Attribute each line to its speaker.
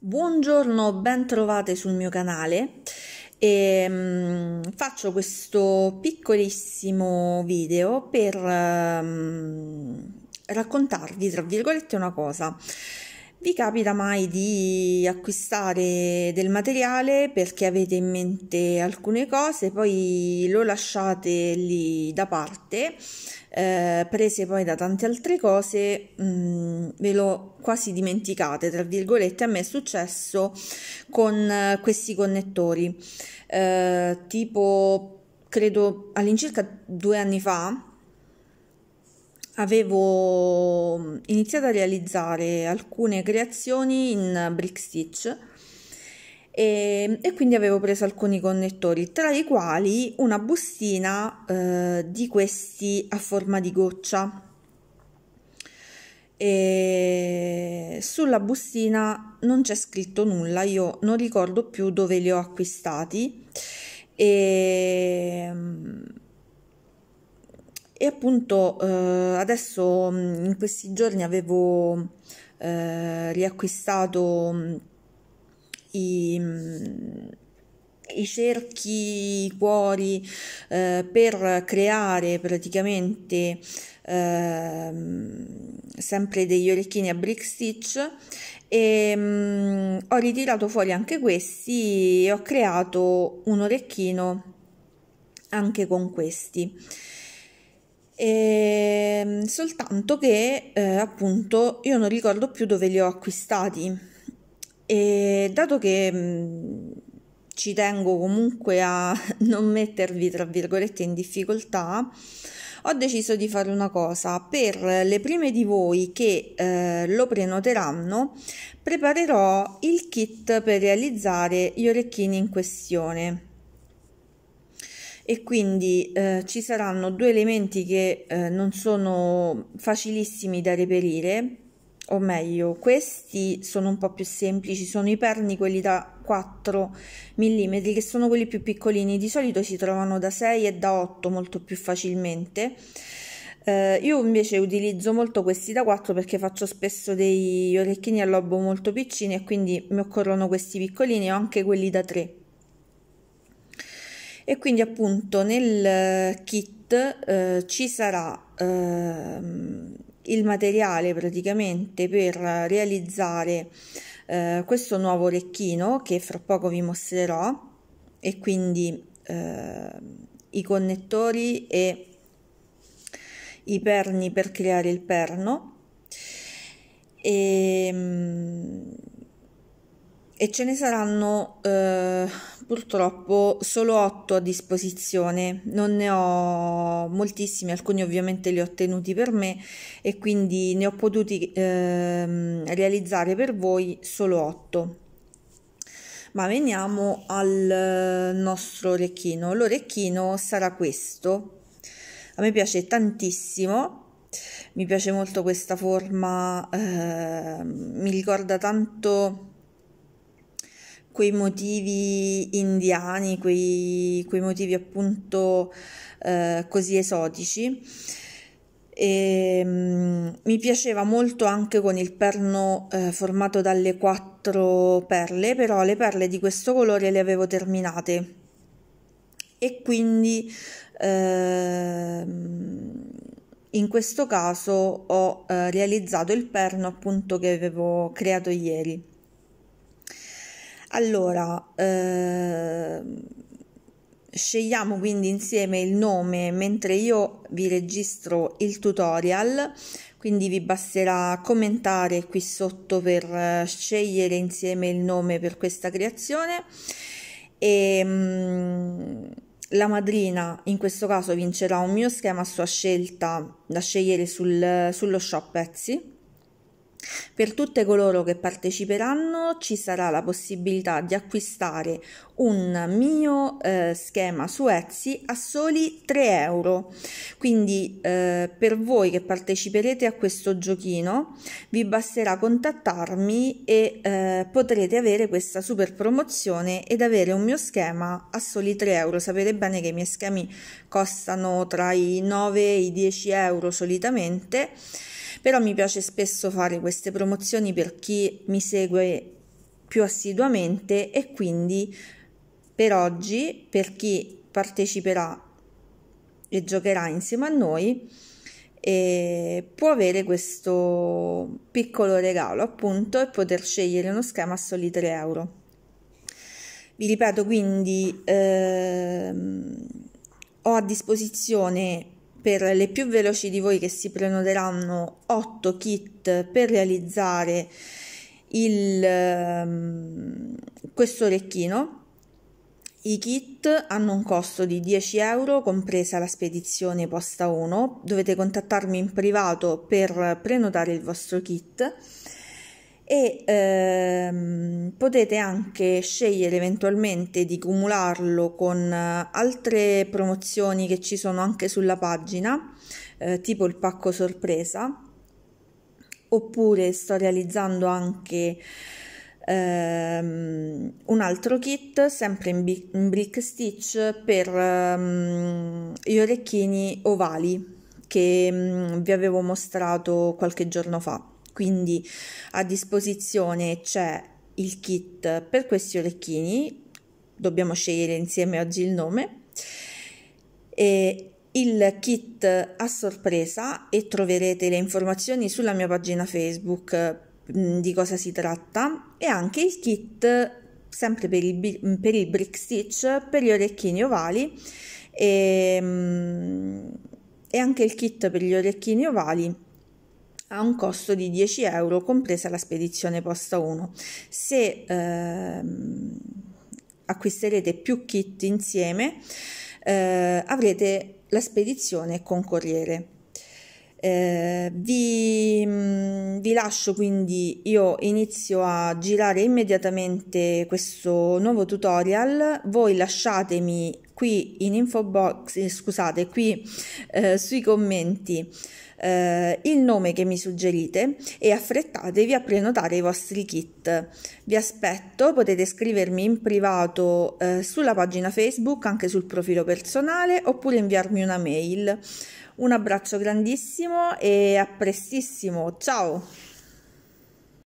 Speaker 1: Buongiorno, ben trovate sul mio canale. E, um, faccio questo piccolissimo video per um, raccontarvi, tra virgolette, una cosa. Vi capita mai di acquistare del materiale perché avete in mente alcune cose, poi lo lasciate lì da parte, eh, prese poi da tante altre cose, mh, mm, ve lo quasi dimenticate, tra virgolette, a me è successo con eh, questi connettori, eh, tipo credo all'incirca due anni fa avevo iniziato a realizzare alcune creazioni in brick stitch e, ehm, e quindi avevo preso alcuni connettori tra i quali una bustina eh, di questi a forma di goccia e ehm, sulla bustina non c'è scritto nulla io non ricordo più dove li ho acquistati e ehm, e appunto eh, adesso mm, in questi giorni avevo eh, riacquistato mm, i, mm, i cerchi, i cuori eh, per creare praticamente ehm, sempre degli orecchini a brick stitch e mh, ho ritirato fuori anche questi e ho creato un orecchino anche con questi e, ehm, soltanto che eh, appunto io non ricordo più dove li ho acquistati e dato che mh, mm, ci tengo comunque a non mettervi tra virgolette in difficoltà ho deciso di fare una cosa per le prime di voi che eh, lo prenoteranno preparerò il kit per realizzare gli orecchini in questione e quindi eh, ci saranno due elementi che eh, non sono facilissimi da reperire, o meglio, questi sono un po' più semplici, sono i perni, quelli da 4 mm, che sono quelli più piccolini, di solito si trovano da 6 e da 8 molto più facilmente. Eh, io invece utilizzo molto questi da 4 perché faccio spesso degli orecchini a lobo molto piccini e quindi mi occorrono questi piccolini o anche quelli da 3 e quindi appunto nel eh, kit eh, ci sarà ehm, il materiale praticamente per realizzare eh, questo nuovo orecchino che fra poco vi mostrerò e quindi eh, i connettori e i perni per creare il perno e ehm, e ce ne saranno eh, purtroppo solo 8 a disposizione, non ne ho moltissimi, alcuni ovviamente li ho tenuti per me e quindi ne ho potuti eh, realizzare per voi solo 8. Ma veniamo al nostro orecchino, l'orecchino sarà questo, a me piace tantissimo mi piace molto questa forma, eh, mi ricorda tanto quei motivi indiani, quei, quei motivi appunto eh, così esotici. E, mm, mi piaceva molto anche con il perno eh, formato dalle quattro perle, però le perle di questo colore le avevo terminate e quindi eh, in questo caso ho eh, realizzato il perno appunto che avevo creato ieri. Allora, ehm, scegliamo quindi insieme il nome mentre io vi registro il tutorial, quindi vi basterà commentare qui sotto per eh, scegliere insieme il nome per questa creazione e ehm, la madrina in questo caso vincerà un mio schema a sua scelta da scegliere sul, sullo shop Etsy per tutte coloro che parteciperanno ci sarà la possibilità di acquistare un mio eh, schema su Etsy a soli 3 euro. Quindi eh, per voi che parteciperete a questo giochino vi basterà contattarmi e eh, potrete avere questa super promozione ed avere un mio schema a soli 3 euro. Sapete bene che i miei schemi costano tra i 9 e i 10 euro solitamente però mi piace spesso fare queste promozioni per chi mi segue più assiduamente e quindi per oggi, per chi parteciperà e giocherà insieme a noi, eh, può avere questo piccolo regalo appunto e poter scegliere uno schema a soli 3 euro. Vi ripeto quindi ehm, ho a disposizione per le più veloci di voi che si prenoteranno 8 kit per realizzare il, ehm, questo orecchino. I kit hanno un costo di 10 euro, compresa la spedizione posta 1. Dovete contattarmi in privato per prenotare il vostro kit e ehm, potete anche scegliere eventualmente di cumularlo con eh, altre promozioni che ci sono anche sulla pagina, eh, tipo il pacco sorpresa, oppure sto realizzando anche ehm, un altro kit sempre in, bi- in brick stitch per ehm, gli orecchini ovali che mm, vi avevo mostrato qualche giorno fa quindi a disposizione c'è il kit per questi orecchini dobbiamo scegliere insieme oggi il nome e il kit a sorpresa e troverete le informazioni sulla mia pagina facebook mm, di cosa si tratta e anche il kit sempre per il, mm, per il brick stitch per gli orecchini ovali e, mm, e anche il kit per gli orecchini ovali a un costo di 10 euro compresa la spedizione posta 1. Se ehm, acquisterete più kit insieme eh, avrete la spedizione con corriere. Eh, vi, mm, vi, lascio quindi io inizio a girare immediatamente questo nuovo tutorial voi lasciatemi qui in info box, eh, scusate, qui eh, sui commenti eh, il nome che mi suggerite e affrettatevi a prenotare i vostri kit. Vi aspetto, potete scrivermi in privato eh, sulla pagina Facebook, anche sul profilo personale oppure inviarmi una mail. Un abbraccio grandissimo e a prestissimo, ciao!